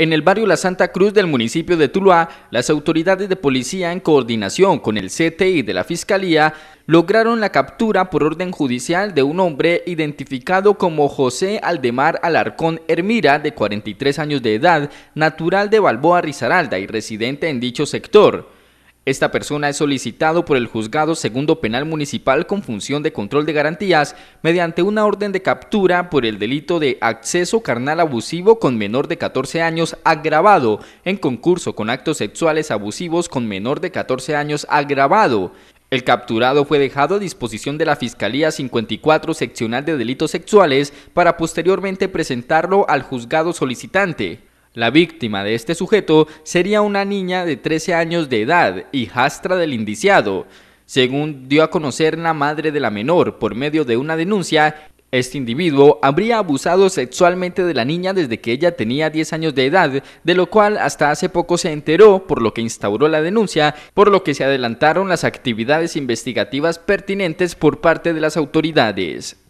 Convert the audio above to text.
En el barrio La Santa Cruz del municipio de Tuluá, las autoridades de policía en coordinación con el CTI de la Fiscalía lograron la captura por orden judicial de un hombre identificado como José Aldemar Alarcón Hermira, de 43 años de edad, natural de Balboa Rizaralda y residente en dicho sector. Esta persona es solicitado por el juzgado segundo penal municipal con función de control de garantías mediante una orden de captura por el delito de acceso carnal abusivo con menor de 14 años agravado en concurso con actos sexuales abusivos con menor de 14 años agravado. El capturado fue dejado a disposición de la Fiscalía 54 Seccional de Delitos Sexuales para posteriormente presentarlo al juzgado solicitante. La víctima de este sujeto sería una niña de 13 años de edad, hijastra del indiciado. Según dio a conocer la madre de la menor por medio de una denuncia, este individuo habría abusado sexualmente de la niña desde que ella tenía 10 años de edad, de lo cual hasta hace poco se enteró, por lo que instauró la denuncia, por lo que se adelantaron las actividades investigativas pertinentes por parte de las autoridades.